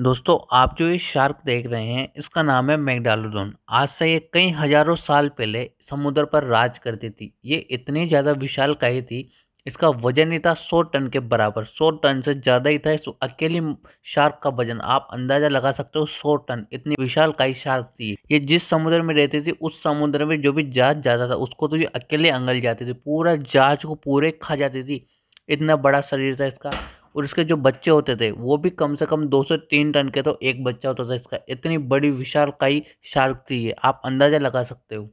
दोस्तों आप जो ये शार्क देख रहे हैं इसका नाम है मैगडालोडोन आज से ये कई हजारों साल पहले समुद्र पर राज करती थी ये इतनी ज़्यादा विशाल काई थी इसका वजन ही था सौ टन के बराबर सौ टन से ज़्यादा ही था इस अकेली शार्क का वजन आप अंदाज़ा लगा सकते हो सौ टन इतनी विशाल काई शार्क थी ये जिस समुद्र में रहती थी उस समुद्र में जो भी जहाज जाता था उसको तो ये अकेले अंगल जाती थी पूरा जहाज को पूरे खा जाती थी इतना बड़ा शरीर था इसका और इसके जो बच्चे होते थे वो भी कम से कम दो से तीन टन के तो एक बच्चा होता था इसका इतनी बड़ी काई शार्क थी ये आप अंदाज़ा लगा सकते हो